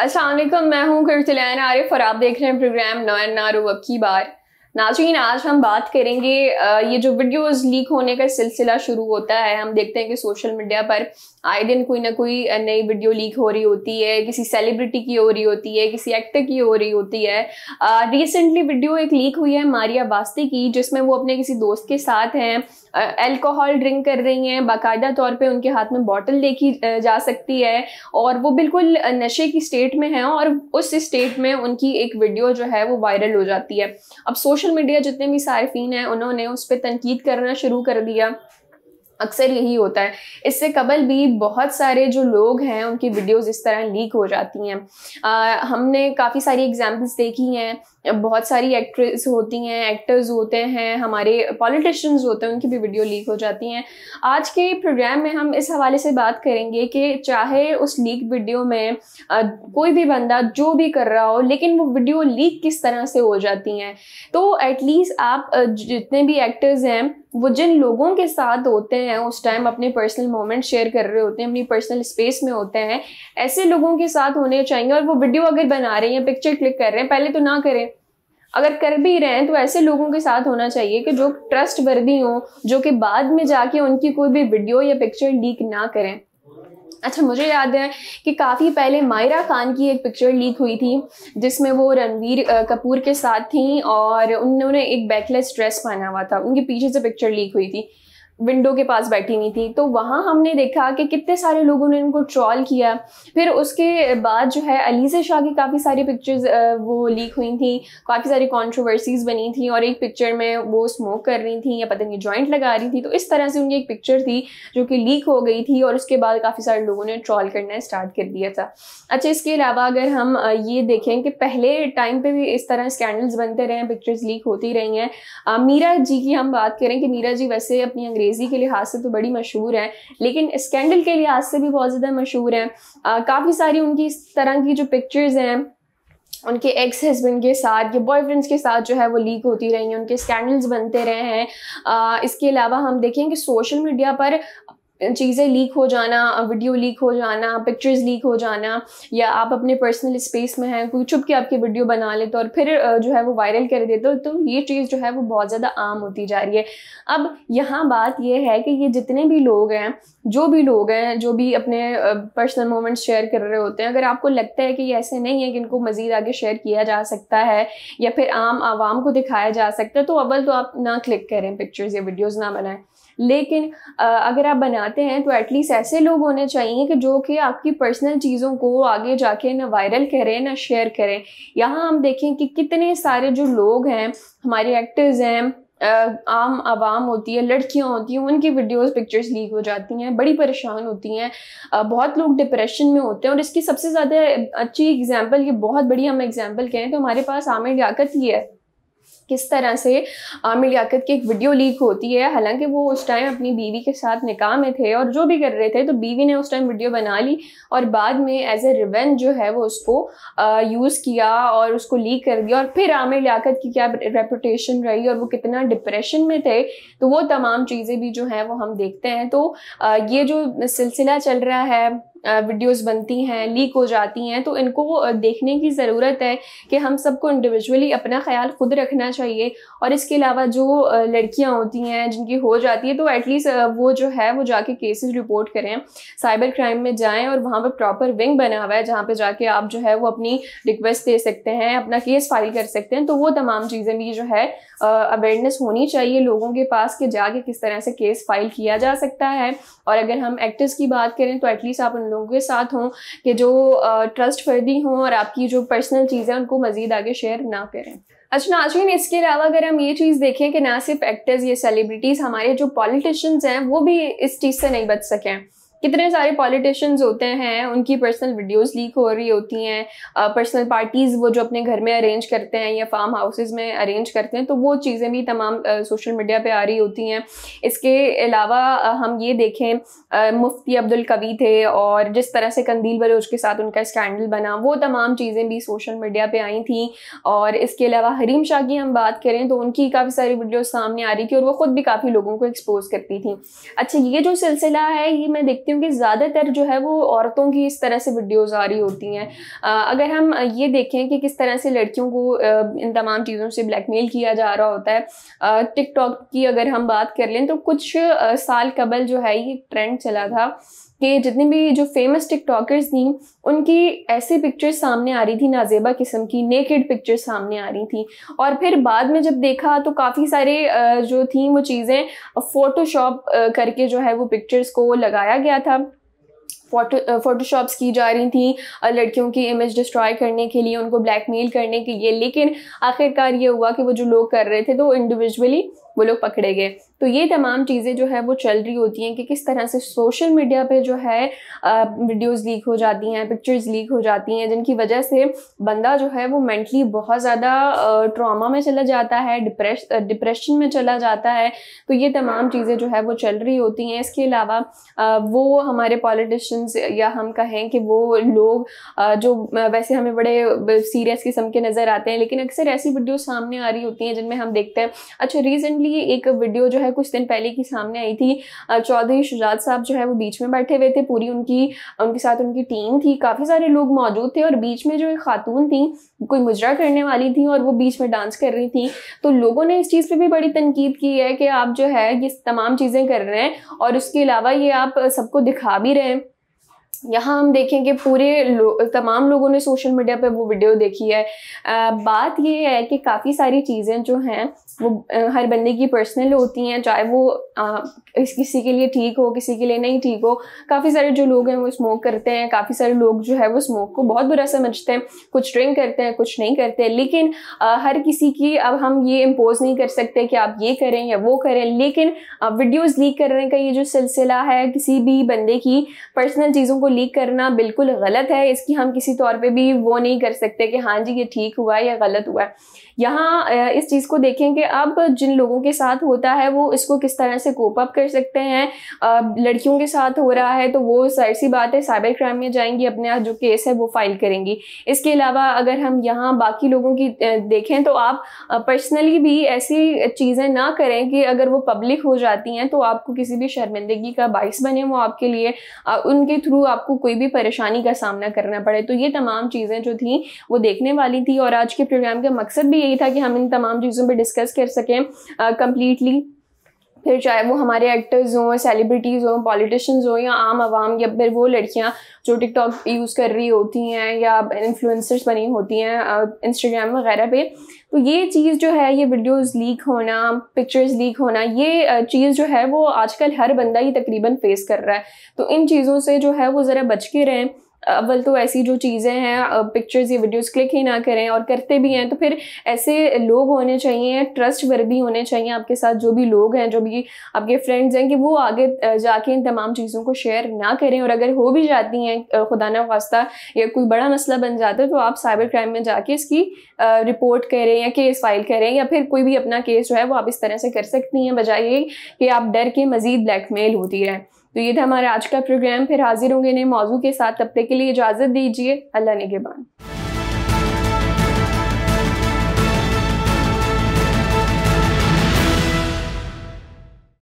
अस्सलाम मैं हूँ कुर्तलैन आरिफ और आप देख रहे हैं प्रोग्राम नोन नारो अब की बार नाजीन आज हम बात करेंगे ये जो वीडियोस लीक होने का सिलसिला शुरू होता है हम देखते हैं कि सोशल मीडिया पर आए दिन कोई ना कोई नई वीडियो लीक हो रही होती है किसी सेलिब्रिटी की हो रही होती है किसी एक्टर की हो रही होती है रिसेंटली वीडियो एक लीक हुई है मारिया बास्ती की जिसमें वो अपने किसी दोस्त के साथ हैं अल्कोहल ड्रिंक कर रही हैं बाकायदा तौर पर उनके हाथ में बॉटल देखी जा सकती है और वो बिल्कुल नशे की स्टेट में हैं और उस स्टेट में उनकी एक वीडियो जो है वो वायरल हो जाती है अब सोशल सोशल मीडिया जितने भी सार्फिन हैं उन्होंने उस पर तनकीद करना शुरू कर दिया अक्सर यही होता है इससे कबल भी बहुत सारे जो लोग हैं उनकी वीडियोस इस तरह लीक हो जाती हैं हमने काफ़ी सारी एग्जांपल्स देखी हैं बहुत सारी एक्ट्रेस होती हैं एक्टर्स होते हैं हमारे पॉलिटिशियंस होते हैं उनकी भी वीडियो लीक हो जाती हैं आज के प्रोग्राम में हम इस हवाले से बात करेंगे कि चाहे उस लीक वीडियो में आ, कोई भी बंदा जो भी कर रहा हो लेकिन वो वीडियो लीक किस तरह से हो जाती हैं तो एटलीस्ट आप जितने भी एक्टर्स हैं वो जिन लोगों के साथ होते हैं उस टाइम अपने पर्सनल मोमेंट शेयर कर रहे होते हैं अपनी पर्सनल स्पेस में होते हैं ऐसे लोगों के साथ होने चाहिए और वो वीडियो अगर बना रहे हैं या पिक्चर क्लिक कर रहे हैं पहले तो ना करें अगर कर भी रहे हैं तो ऐसे लोगों के साथ होना चाहिए कि जो ट्रस्ट वर्दी हों जो कि बाद में जाके उनकी कोई भी वीडियो या पिक्चर लीक ना करें अच्छा मुझे याद है कि काफ़ी पहले मायरा खान की एक पिक्चर लीक हुई थी जिसमें वो रणवीर कपूर के साथ थी और उन्होंने एक बैकलेस ड्रेस पहना हुआ था उनके पीछे से पिक्चर लीक हुई थी विंडो के पास बैठी हुई थी तो वहाँ हमने देखा कि कितने सारे लोगों ने उनको ट्रॉल किया फिर उसके बाद जो है अलीज़े शाह की काफ़ी सारी पिक्चर्स वो लीक हुई थी काफ़ी सारी कॉन्ट्रोवर्सीज़ बनी थी और एक पिक्चर में वो स्मोक कर रही थी या पता नहीं जॉइंट लगा रही थी तो इस तरह से उनकी एक पिक्चर थी जो कि लीक हो गई थी और उसके बाद काफ़ी सारे लोगों ने ट्रॉल करना स्टार्ट कर दिया था अच्छा इसके अलावा अगर हम ये देखें कि पहले टाइम पर भी इस तरह स्कैंडल्स बनते रहे हैं पिक्चर्स लीक होती रही हैं मीरा जी की हम बात करें कि मीरा जी वैसे अपनी अंग्रेजी क्रेजी के लिहाज से तो बड़ी मशहूर है लेकिन स्कैंडल के लिहाज से भी बहुत ज़्यादा मशहूर है काफ़ी सारी उनकी इस तरह की जो पिक्चर्स हैं उनके एक्स हस्बैंड के साथ या बॉयफ्रेंड्स के साथ जो है वो लीक होती रही हैं उनके स्कैंडल्स बनते रहे हैं इसके अलावा हम देखें कि सोशल मीडिया पर चीज़ें लीक हो जाना वीडियो लीक हो जाना पिक्चर्स लीक हो जाना या आप अपने पर्सनल स्पेस में हैं कोई छुप के आपकी वीडियो बना ले तो और फिर जो है वो वायरल कर देते हो तो ये चीज़ जो है वो बहुत ज़्यादा आम होती जा रही है अब यहाँ बात ये है कि ये जितने भी लोग हैं जो भी लोग हैं जो भी अपने पर्सनल मोमेंट्स शेयर कर रहे होते हैं अगर आपको लगता है कि ये ऐसे नहीं है कि इनको मज़ीद आगे शेयर किया जा सकता है या फिर आम आवाम को दिखाया जा सकता है तो अव्वल तो आप ना क्लिक करें पिक्चर्स या वीडियोज़ ना बनाएं लेकिन अगर आप बना बनाते हैं तो एटलीस्ट ऐसे लोग होने चाहिए कि जो कि आपकी पर्सनल चीज़ों को आगे जाके ना वायरल करें ना शेयर करें यहाँ हम देखें कि कितने सारे जो लोग हैं हमारे एक्टर्स हैं आम आवाम होती है लड़कियां होती हैं उनकी वीडियोस पिक्चर्स लीक हो जाती हैं बड़ी परेशान होती हैं बहुत लोग डिप्रेशन में होते हैं और इसकी सबसे ज़्यादा अच्छी एग्जांपल ये बहुत बड़ी हम एग्जांपल कहें तो हमारे पास आमिर लियाकत ही है किस तरह से आमिर लियाकत की एक वीडियो लीक होती है हालांकि वो उस टाइम अपनी बीवी के साथ निकाह में थे और जो भी कर रहे थे तो बीवी ने उस टाइम वीडियो बना ली और बाद में एज ए रिवेंज जो है वो उसको यूज़ किया और उसको लीक कर दिया और फिर आमिर लियाकत की क्या रेपुटेशन रही और वो कितना डिप्रेशन में थे तो वो तमाम चीज़ें भी जो हैं वो हम देखते हैं तो आ, ये जो सिलसिला चल रहा है वीडियोस बनती हैं लीक हो जाती हैं तो इनको देखने की ज़रूरत है कि हम सबको इंडिविजुअली अपना ख्याल खुद रखना चाहिए और इसके अलावा जो लड़कियाँ होती हैं जिनकी हो जाती है तो एटलीस्ट वो जो है वो जाके केसेस रिपोर्ट करें साइबर क्राइम में जाएँ और वहाँ पर प्रॉपर विंग बना हुआ है जहाँ पर जाके आप जो है वो अपनी रिक्वेस्ट दे सकते हैं अपना केस फाइल कर सकते हैं तो वो तमाम चीज़ें भी जो है अवेयरनेस होनी चाहिए लोगों के पास कि जाके किस तरह से केस फाइल किया जा सकता है और अगर हम एक्टर्स की बात करें तो एटलीस्ट आप उन लोगों के साथ हों कि जो ट्रस्ट फर्दी हों और आपकी जो पर्सनल चीज़ें उनको मज़ीद आगे शेयर ना करें अच्छा नाजीन इसके अलावा अगर हम ये चीज़ देखें कि ना सिर्फ एक्टर्स ये सेलिब्रिटीज़ हमारे जो पॉलिटिशियंस हैं वो भी इस चीज़ से नहीं बच सकें कितने सारे पॉलिटिशियंस होते हैं उनकी पर्सनल वीडियोस लीक हो रही होती हैं पर्सनल पार्टीज़ वो जो अपने घर में अरेंज करते हैं या फार्म हाउसेज में अरेंज करते हैं तो वो चीज़ें भी तमाम सोशल मीडिया पर आ रही होती हैं इसके अलावा हम ये देखें मुफ्ती अब्दुल कवि थे और जिस तरह से कंदील बलोच के साथ उनका स्कैंडल बना वो तमाम चीज़ें भी सोशल मीडिया पर आई थी और इसके अलावा हरीम शाह की हम बात करें तो उनकी काफ़ी सारी वीडियोज़ सामने आ रही थी और वो ख़ुद भी काफ़ी लोगों को एक्सपोज करती थी अच्छा ये जो सिलसिला है ये मैं देखती क्योंकि ज़्यादातर जो है वो औरतों की इस तरह से वीडियोस आ रही होती हैं अगर हम ये देखें कि किस तरह से लड़कियों को इन तमाम चीज़ों से ब्लैकमेल किया जा रहा होता है टिकटॉक की अगर हम बात कर लें तो कुछ साल कबल जो है ये ट्रेंड चला था कि जितने भी जो फेमस टिकटॉकर्स थी उनकी ऐसी पिक्चर्स सामने आ रही थी नाजेबा किस्म की नेकेड पिक्चर्स सामने आ रही थी और फिर बाद में जब देखा तो काफ़ी सारे जो थी वो चीज़ें फ़ोटोशॉप करके जो है वो पिक्चर्स को लगाया गया था फोटो फोटोशॉप्स की जा रही थी लड़कियों की इमेज डिस्ट्रॉय करने के लिए उनको ब्लैकमेल करने के लिए लेकिन आखिरकार ये हुआ कि वो जो लोग कर रहे थे तो इंडिविजुअली वो लोग पकड़े गए तो ये तमाम चीज़ें जो है वो चल रही होती हैं कि किस तरह से सोशल मीडिया पे जो है वीडियोस लीक हो जाती हैं पिक्चर्स लीक हो जाती हैं जिनकी वजह से बंदा जो है वो मेंटली बहुत ज़्यादा ट्रॉमा में चला जाता है डिप्रेश डिप्रेशन में चला जाता है तो ये तमाम चीज़ें जो है वो चल रही होती हैं इसके अलावा वो हमारे पॉलिटिशन्स या हम कहें कि वो लोग जो वैसे हमें बड़े सीरियस किस्म के नज़र आते हैं लेकिन अक्सर ऐसी वीडियो सामने आ रही होती हैं जिनमें हम देखते हैं अच्छा रिसेंटली रिसेंटली एक वीडियो जो है कुछ दिन पहले की सामने आई थी चौधरी शुजात साहब जो है वो बीच में बैठे हुए थे पूरी उनकी उनके साथ उनकी टीम थी काफ़ी सारे लोग मौजूद थे और बीच में जो एक खातून थी कोई मुजरा करने वाली थी और वो बीच में डांस कर रही थी तो लोगों ने इस चीज़ पर भी बड़ी तनकीद की है कि आप जो है ये तमाम चीज़ें कर रहे हैं और उसके अलावा ये आप सबको दिखा भी रहे हैं यहाँ हम देखें कि पूरे लो, तमाम लोगों ने सोशल मीडिया पे वो वीडियो देखी है आ, बात ये है कि काफ़ी सारी चीज़ें जो हैं वो हर बंदे की पर्सनल होती हैं चाहे वो आ, किसी के लिए ठीक हो किसी के लिए नहीं ठीक हो काफ़ी सारे जो लोग हैं वो स्मोक करते हैं काफ़ी सारे लोग जो है वो स्मोक को बहुत बुरा समझते हैं कुछ ड्रिंक करते हैं कुछ नहीं करते लेकिन आ, हर किसी की अब हम ये इम्पोज नहीं कर सकते कि आप ये करें या वो करें लेकिन वीडियोज़ लीक करने का ये जो सिलसिला है किसी भी बंदे की पर्सनल चीज़ों को लीक करना बिल्कुल गलत है इसकी हम किसी तौर पे भी वो नहीं कर सकते कि हाँ जी ये ठीक हुआ है या गलत हुआ है यहाँ इस चीज़ को देखें कि अब जिन लोगों के साथ होता है वो इसको किस तरह से कोप अप कर सकते हैं लड़कियों के साथ हो रहा है तो वो सर सी बात है साइबर क्राइम में जाएंगी अपने जो केस है वो फाइल करेंगी इसके अलावा अगर हम यहाँ बाकी लोगों की देखें तो आप पर्सनली भी ऐसी चीज़ें ना करें कि अगर वो पब्लिक हो जाती हैं तो आपको किसी भी शर्मिंदगी का बाइस बने वो आपके लिए उनके थ्रू आपको कोई भी परेशानी का सामना करना पड़े तो ये तमाम चीज़ें जो थी वो देखने वाली थी और आज के प्रोग्राम का मकसद भी यही था कि हम इन तमाम चीज़ों पर डिस्कस कर सकें कम्प्लीटली फिर चाहे वो हमारे एक्टर्स हों सेलिब्रिटीज़ हों पॉलिटिशियंस हों या आम आवाम या फिर वो लड़कियाँ जो टिकटॉक यूज़ कर रही होती हैं या इन्फ्लुएंसर्स बनी होती हैं इंस्टाग्राम वगैरह पे तो ये चीज़ जो है ये वीडियोस लीक होना पिक्चर्स लीक होना ये चीज़ जो है वो आजकल हर बंदा ही तकरीबन फेस कर रहा है तो इन चीज़ों से जो है वो ज़रा बच के रहें अव्वल तो ऐसी जो चीज़ें हैं पिक्चर्स या वीडियोस क्लिक ही ना करें और करते भी हैं तो फिर ऐसे लोग होने चाहिए ट्रस्ट वर्दी होने चाहिए आपके साथ जो भी लोग हैं जो भी आपके फ्रेंड्स हैं कि वो आगे जाके इन तमाम चीज़ों को शेयर ना करें और अगर हो भी जाती हैं खुदा न खास्ता या कोई बड़ा मसला बन जाता है तो आप साइबर क्राइम में जाके इसकी रिपोर्ट करें या केस फाइल करें या फिर कोई भी अपना केस जो है वो आप इस तरह से कर सकती हैं बजाय कि आप डर के मज़ीद ब्लैकमेल होती रहें तो ये था हमारा आज का प्रोग्राम फिर हाजिर होंगे नए मौजू के साथ तब तक के लिए इजाज़त दीजिए अल्लाह ने